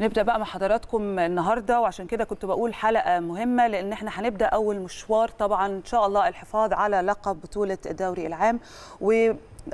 نبدا بقى مع حضراتكم النهارده وعشان كده كنت بقول حلقه مهمه لان احنا هنبدا اول مشوار طبعا ان شاء الله الحفاظ على لقب بطوله الدوري العام و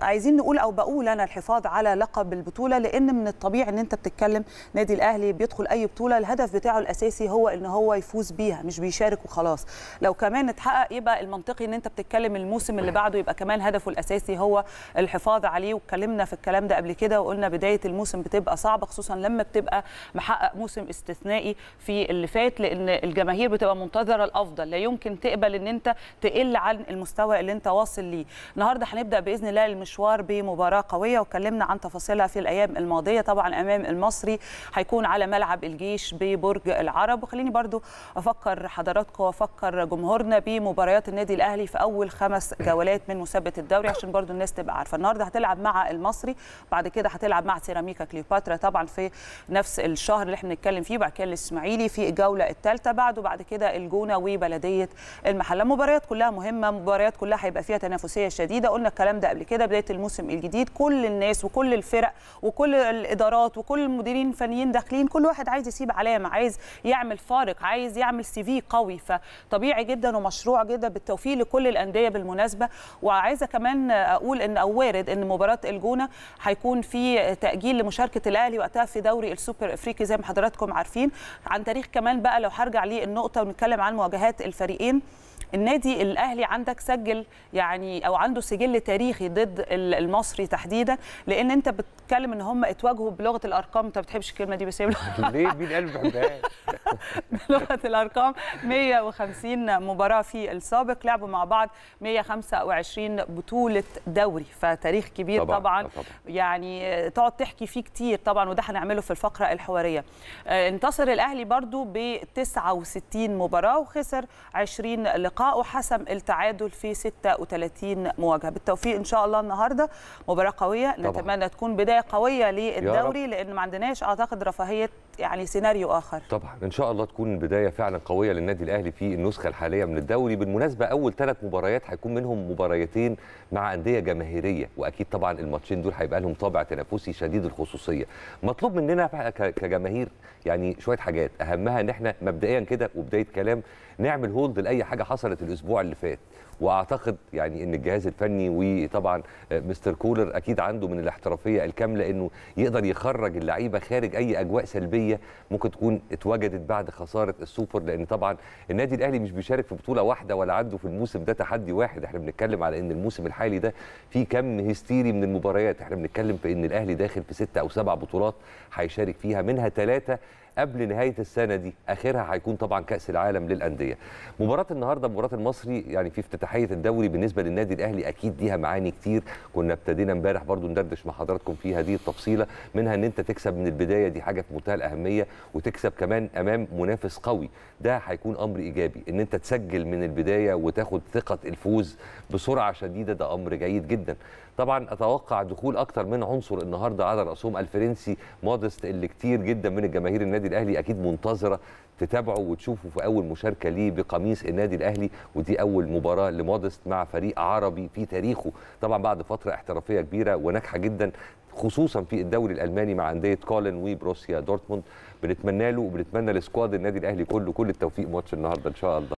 عايزين نقول او بقول انا الحفاظ على لقب البطوله لان من الطبيعي ان انت بتتكلم نادي الاهلي بيدخل اي بطوله الهدف بتاعه الاساسي هو ان هو يفوز بيها مش بيشارك وخلاص لو كمان اتحقق يبقى المنطقي ان انت بتتكلم الموسم اللي بعده يبقى كمان هدفه الاساسي هو الحفاظ عليه واتكلمنا في الكلام ده قبل كده وقلنا بدايه الموسم بتبقى صعبه خصوصا لما بتبقى محقق موسم استثنائي في اللي فات لان الجماهير بتبقى منتظره الافضل لا يمكن تقبل ان انت تقل عن المستوى اللي انت واصل ليه النهارده هنبدا باذن الله مشوار بمباراه قويه وكلمنا عن تفاصيلها في الايام الماضيه طبعا امام المصري هيكون على ملعب الجيش ببرج العرب وخليني برضو افكر حضراتكم وافكر جمهورنا بمباريات النادي الاهلي في اول خمس جولات من مثبت الدوري عشان برضو الناس تبقى عارفه النهارده هتلعب مع المصري بعد كده هتلعب مع سيراميكا كليوباترا طبعا في نفس الشهر اللي احنا بنتكلم فيه بعد كده الاسماعيلي في الجوله الثالثه بعده بعد كده الجونه وبلديه المحله مباريات كلها مهمه مباريات كلها هيبقى فيها تنافسيه شديده قلنا الكلام ده قبل كده بدايه الموسم الجديد كل الناس وكل الفرق وكل الادارات وكل المديرين الفنيين داخلين كل واحد عايز يسيب علامه عايز يعمل فارق عايز يعمل سي في قوي فطبيعي جدا ومشروع جدا بالتوفيق لكل الانديه بالمناسبه وعايزه كمان اقول ان او وارد ان مباراه الجونه هيكون في تاجيل لمشاركه الاهلي وقتها في دوري السوبر افريقي زي ما حضراتكم عارفين عن تاريخ كمان بقى لو هرجع للنقطه ونتكلم عن مواجهات الفريقين النادي الاهلي عندك سجل يعني او عنده سجل تاريخي ضد المصري تحديدا لان انت بتتكلم ان هم اتواجهوا بلغه الارقام انت ما بتحبش الكلمه دي بس هي ليه مين قال ما بحبهاش لغه الارقام 150 مباراه في السابق لعبوا مع بعض 125 بطوله دوري فتاريخ كبير طبعا, طبعا, طبعا. يعني تقعد تحكي فيه كتير طبعا وده هنعمله في الفقره الحواريه آه، انتصر الاهلي برضو ب 69 مباراه وخسر 20 لقاء وحسم التعادل في 36 مواجهه بالتوفيق ان شاء الله النهارده مباراه قويه طبعا. نتمنى تكون بدايه قويه للدوري لان ما عندناش اعتقد رفاهيه يعني سيناريو اخر طبعا ان شاء الله تكون بدايه فعلا قويه للنادي الاهلي في النسخه الحاليه من الدوري بالمناسبه اول ثلاث مباريات هيكون منهم مباريتين مع انديه جماهيريه واكيد طبعا الماتشين دول هيبقى لهم طابع تنافسي شديد الخصوصيه مطلوب مننا كجماهير يعني شويه حاجات اهمها ان احنا مبدئيا كده وبدايه كلام نعمل هولد لاي حاجه حصلت الاسبوع اللي فات واعتقد يعني ان الجهاز الفني وطبعا مستر كولر اكيد عنده من الاحترافيه الكامله انه يقدر يخرج اللعيبه خارج اي اجواء سلبيه ممكن تكون اتوجدت بعد خساره السوبر لان طبعا النادي الاهلي مش بيشارك في بطوله واحده ولا عنده في الموسم ده تحدي واحد احنا بنتكلم على ان الموسم الحالي ده في كم هستيري من المباريات احنا بنتكلم في ان الاهلي داخل في ستة او سبع بطولات هيشارك فيها منها ثلاثه قبل نهايه السنه دي اخرها هيكون طبعا كاس العالم للانديه مباراه النهارده مباراه المصري يعني في افتتاحيه الدوري بالنسبه للنادي الاهلي اكيد ليها معاني كتير كنا ابتدينا امبارح برضو ندردش مع حضراتكم في هذه التفصيله منها ان انت تكسب من البدايه دي حاجه في منتهى الاهميه وتكسب كمان امام منافس قوي ده هيكون امر ايجابي ان انت تسجل من البدايه وتاخد ثقه الفوز بسرعه شديده ده امر جيد جدا طبعا اتوقع دخول اكتر من عنصر النهارده على راسهم الفرنسي مودست اللي كتير جدا من الجماهير النادي النادي الاهلي اكيد منتظره تتابعه وتشوفه في اول مشاركه ليه بقميص النادي الاهلي ودي اول مباراه لمودست مع فريق عربي في تاريخه طبعا بعد فتره احترافيه كبيره وناجحه جدا خصوصا في الدوري الالماني مع انديه كولن وبروسيا دورتموند بنتمنى له وبنتمنى لسكواد النادي الاهلي كله كل التوفيق ماتش النهارده ان شاء الله